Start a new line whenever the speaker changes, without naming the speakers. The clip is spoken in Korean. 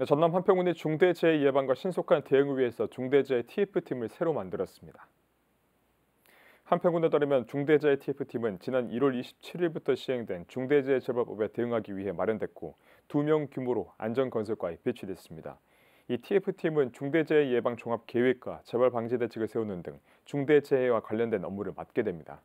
네, 전남 한평군이 중대재해 예방과 신속한 대응을 위해서 중대재해 TF팀을 새로 만들었습니다. 한평군에 따르면 중대재해 TF팀은 지난 1월 27일부터 시행된 중대재해처벌법에 대응하기 위해 마련됐고 2명 규모로 안전건설과에 배치됐습니다. 이 TF팀은 중대재해 예방 종합 계획과 재발 방지 대책을 세우는 등 중대재해와 관련된 업무를 맡게 됩니다.